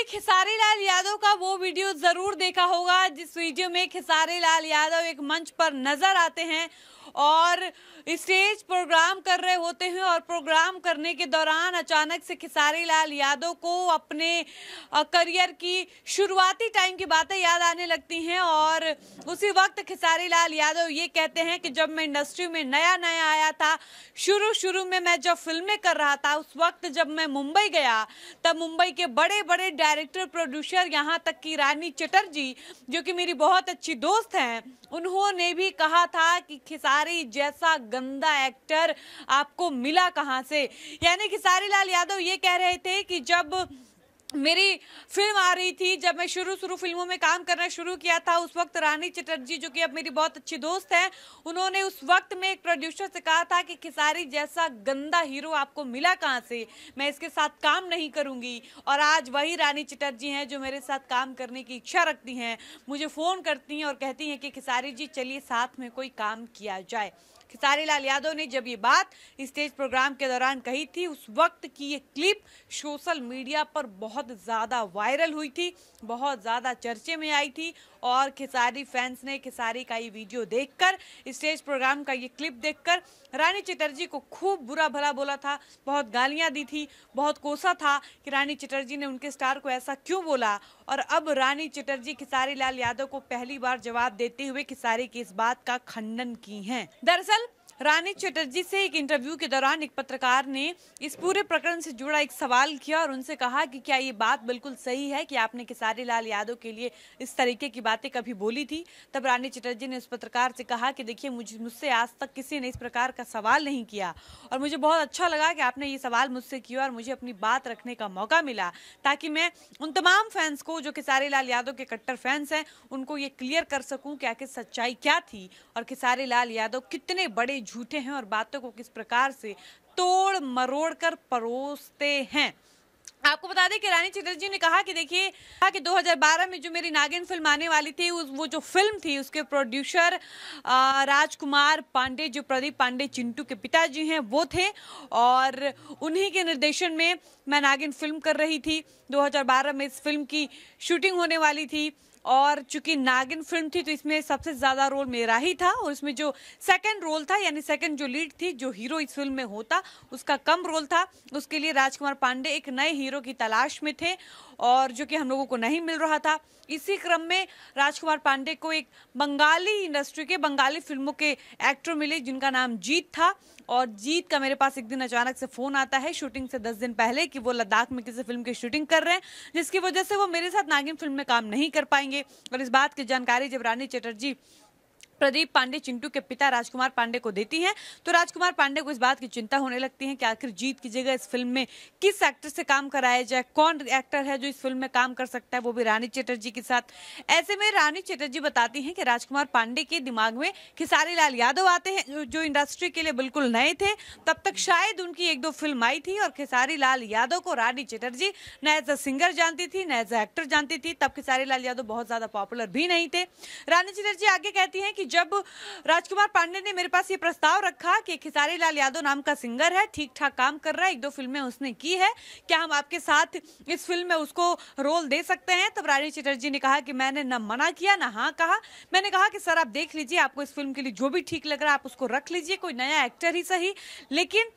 आपने खेसारी लाल यादव का वो वीडियो जरूर देखा होगा जिस वीडियो में खेसारी लाल यादव एक मंच पर नजर आते हैं और स्टेज प्रोग्राम कर रहे होते हैं और प्रोग्राम करने के दौरान अचानक से खेसारी लाल यादव को अपने करियर की शुरुआती टाइम की बातें याद आने लगती हैं और उसी वक्त खेसारी लाल यादव ये कहते हैं कि जब मैं इंडस्ट्री में नया नया आया था शुरू शुरू में मैं जब फिल्में कर रहा था उस वक्त जब मैं मुंबई गया तब मुंबई के बड़े बड़े डायरेक्टर प्रोड्यूसर यहाँ तक कि रानी चटर्जी जो कि मेरी बहुत अच्छी दोस्त हैं उन्होंने भी कहा था कि खिसारी जैसा गंदा एक्टर आपको मिला कहाँ से यानी खिसारी लाल यादव ये कह रहे थे कि जब मेरी फिल्म आ रही थी जब मैं शुरू शुरू फिल्मों में काम करना शुरू किया था उस वक्त रानी चटर्जी जो कि अब मेरी बहुत अच्छी दोस्त हैं उन्होंने उस वक्त में एक प्रोड्यूसर से कहा था कि खिसारी जैसा गंदा हीरो आपको मिला कहाँ से मैं इसके साथ काम नहीं करूँगी और आज वही रानी चटर्जी हैं जो मेरे साथ काम करने की इच्छा रखती हैं मुझे फ़ोन करती हैं और कहती हैं कि खिसारी जी चलिए साथ में कोई काम किया जाए खेसारी लाल यादव ने जब ये बात स्टेज प्रोग्राम के दौरान कही थी उस वक्त की ये क्लिप सोशल मीडिया पर बहुत ज़्यादा वायरल हुई थी बहुत ज़्यादा चर्चे में आई थी और खेसारी फैंस ने खेसारी का ये वीडियो देखकर स्टेज प्रोग्राम का ये क्लिप देखकर रानी चटर्जी को खूब बुरा भला बोला था बहुत गालियाँ दी थी बहुत कोसा था कि रानी चटर्जी ने उनके स्टार को ऐसा क्यों बोला और अब रानी चटर्जी खिसारी लाल यादव को पहली बार जवाब देते हुए खिसारी की इस बात का खंडन की हैं दरअसल रानी चटर्जी से एक इंटरव्यू के दौरान एक पत्रकार ने इस पूरे प्रकरण से जुड़ा एक सवाल किया और उनसे कहा कि क्या ये बात बिल्कुल सही है कि आपने खेसारी लाल यादव के लिए इस तरीके की बातें कभी बोली थी तब रानी चटर्जी ने उस पत्रकार से कहा कि देखिए मुझे मुझसे आज तक किसी ने इस प्रकार का सवाल नहीं किया और मुझे बहुत अच्छा लगा कि आपने ये सवाल मुझसे किया और मुझे अपनी बात रखने का मौका मिला ताकि मैं उन तमाम फैंस को जो खेसारी लाल यादव के कट्टर फैंस हैं उनको ये क्लियर कर सकूँ कि आखिर सच्चाई क्या थी और खेसारी लाल यादव कितने बड़े झूठे हैं और बातों को किस प्रकार से तोड़ मरोड़ कर परोसते हैं आपको बता दें कि रानी चटर्जी ने कहा कि देखिए कहा कि 2012 में जो मेरी नागिन फिल्म आने वाली थी उस वो जो फिल्म थी उसके प्रोड्यूसर राजकुमार पांडे जो प्रदीप पांडे चिंटू के पिताजी हैं वो थे और उन्हीं के निर्देशन में मैं नागिन फिल्म कर रही थी 2012 में इस फिल्म की शूटिंग होने वाली थी और चूंकि नागिन फिल्म थी तो इसमें सबसे ज़्यादा रोल मेरा ही था और इसमें जो सेकंड रोल था यानी सेकंड जो लीड थी जो हीरो इस फिल्म में होता उसका कम रोल था उसके लिए राजकुमार पांडे एक नए हीरो की तलाश में थे और जो कि हम लोगों को नहीं मिल रहा था इसी क्रम में राजकुमार पांडे को एक बंगाली इंडस्ट्री के बंगाली फिल्मों के एक्टर मिले जिनका नाम जीत था और जीत का मेरे पास एक दिन अचानक से फ़ोन आता है शूटिंग से दस दिन पहले कि वो लद्दाख में किसी फिल्म की शूटिंग कर रहे हैं जिसकी वजह से वो मेरे साथ नागिन फिल्म में काम नहीं कर पाएंगे करेंगे और इस बात की जानकारी जब रानी चटर्जी प्रदीप पांडे चिंटू के पिता राजकुमार पांडे को देती हैं तो राजकुमार पांडे को इस बात की चिंता होने लगती है कि आखिर जीत की जगह इस फिल्म में किस एक्टर से काम कराया जाए कौन एक्टर है जो इस फिल्म में काम कर सकता है वो भी रानी चटर्जी के साथ ऐसे में रानी चटर्जी बताती है कि राजकुमार पांडे के दिमाग में खिसारी लाल यादव आते हैं जो इंडस्ट्री के लिए बिल्कुल नए थे तब तक शायद उनकी एक दो फिल्म आई थी और खिसारी लाल यादव को रानी चटर्जी न एज अ सिंगर जानती थी न एज अ एक्टर जानती थी तब खिसारी लाल यादव बहुत ज्यादा पॉपुलर भी नहीं थे रानी चटर्जी आगे कहती है कि जब राजकुमार पांडे ने मेरे पास ये प्रस्ताव रखा कि खिसारी लाल यादव नाम का सिंगर है ठीक ठाक काम कर रहा है एक दो फिल्में उसने की है क्या हम आपके साथ इस फिल्म में उसको रोल दे सकते हैं तब रानी चटर्जी ने कहा कि मैंने न मना किया ना हाँ कहा मैंने कहा कि सर आप देख लीजिए आपको इस फिल्म के लिए जो भी ठीक लग रहा है आप उसको रख लीजिए कोई नया एक्टर ही सही लेकिन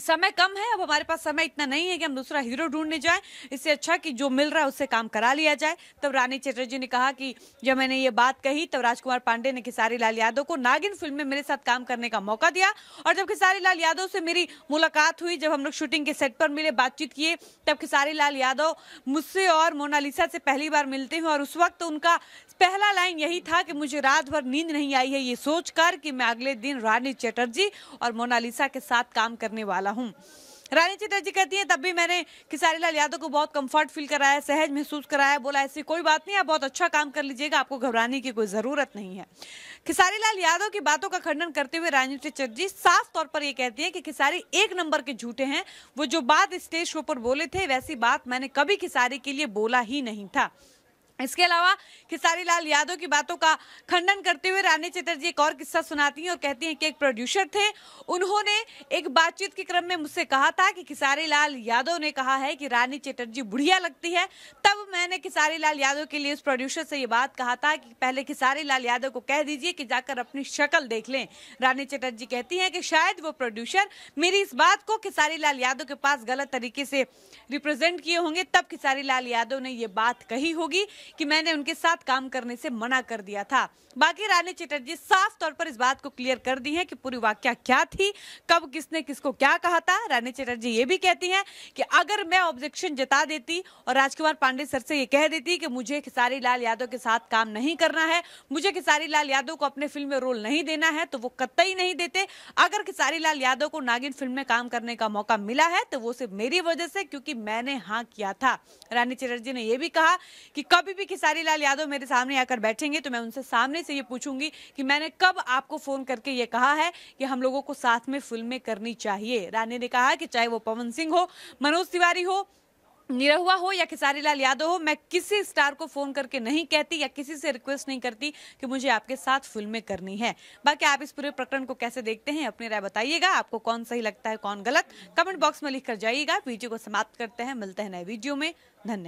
समय कम है अब हमारे पास समय इतना नहीं है कि हम दूसरा हीरो ढूंढने जाएं इससे अच्छा कि जो मिल रहा है उससे काम करा लिया जाए तब रानी चटर्जी ने कहा कि जब मैंने ये बात कही तब राजकुमार पांडे ने खिसारी लाल यादव को नागिन फिल्म में मेरे साथ काम करने का मौका दिया और जब खेसारी लाल यादव से मेरी मुलाकात हुई जब हम लोग शूटिंग के सेट पर मिले बातचीत किए तब खिसारी लाल यादव मुझसे और मोनालिसा से पहली बार मिलते हुए और उस वक्त उनका पहला लाइन यही था कि मुझे रात भर नींद नहीं आई है ये सोचकर कि मैं अगले दिन रानी चटर्जी और मोनालिसा के साथ काम करने वाला वाला हूँ रानी जी कहती है तब भी मैंने खिसारी लाल यादव को बहुत कंफर्ट फील कराया सहज महसूस कराया बोला ऐसी कोई बात नहीं आप बहुत अच्छा काम कर लीजिएगा आपको घबराने की कोई ज़रूरत नहीं है खिसारी लाल यादव की बातों का खंडन करते हुए रानी चटर्जी साफ तौर पर यह कहती हैं कि खिसारी एक नंबर के झूठे हैं वो जो बात स्टेज शो पर बोले थे वैसी बात मैंने कभी खिसारी के लिए बोला ही नहीं था इसके अलावा खेसारी लाल यादव की बातों का खंडन करते हुए रानी चटर्जी एक और किस्सा सुनाती हैं और कहती हैं कि एक प्रोड्यूसर थे उन्होंने एक बातचीत के क्रम में मुझसे कहा था कि खेसारी लाल यादव ने कहा है कि रानी चटर्जी बुढ़िया लगती है तब मैंने खेसारी लाल यादव के लिए उस प्रोड्यूसर से ये बात कहा था कि पहले खेसारी लाल यादव को कह दीजिए कि जाकर अपनी शक्ल देख लें रानी चटर्जी कहती हैं कि शायद वो प्रोड्यूसर मेरी इस बात को खेसारी लाल यादव के पास गलत तरीके से रिप्रेजेंट किए होंगे तब खेसारी लाल यादव ने ये बात कही होगी कि मैंने उनके साथ काम करने से मना कर दिया था बाकी रानी चटर्जी साफ तौर पर इस बात को क्लियर कर दी है कि पूरी वाक्य क्या थी कब किसने किसको क्या कहा था रानी चटर्जी ये भी कहती है कि अगर मैं ऑब्जेक्शन जता देती और राजकुमार पांडे सर से ये कह देती कि मुझे खिसारी लाल यादव के साथ काम नहीं करना है मुझे खिसारी लाल यादव को अपने फिल्म में रोल नहीं देना है तो वो कतई नहीं देते अगर खिसारी लाल यादव को नागिन फिल्म में काम करने का मौका मिला है तो वो सिर्फ मेरी वजह से क्योंकि मैंने हाँ किया था रानी चटर्जी ने यह भी कहा कि कभी भी खिसारी लाल यादव मेरे सामने आकर बैठेंगे तो मैं उनसे सामने से ये पूछूंगी कि मैंने कब आपको फोन करके ये कहा है कि हम लोगों को साथ में फिल्में करनी चाहिए रानी ने कहा कि चाहे वो पवन सिंह हो मनोज तिवारी हो निरहुआ हो या खिसारी लाल यादव हो मैं किसी स्टार को फोन करके नहीं कहती या किसी से रिक्वेस्ट नहीं करती कि मुझे आपके साथ फिल्में करनी है बाकी आप इस पूरे प्रकरण को कैसे देखते हैं अपनी राय बताइएगा आपको कौन सही लगता है कौन गलत कमेंट बॉक्स में लिख कर जाइएगा वीडियो को समाप्त करते हैं मिलते हैं नए वीडियो में धन्यवाद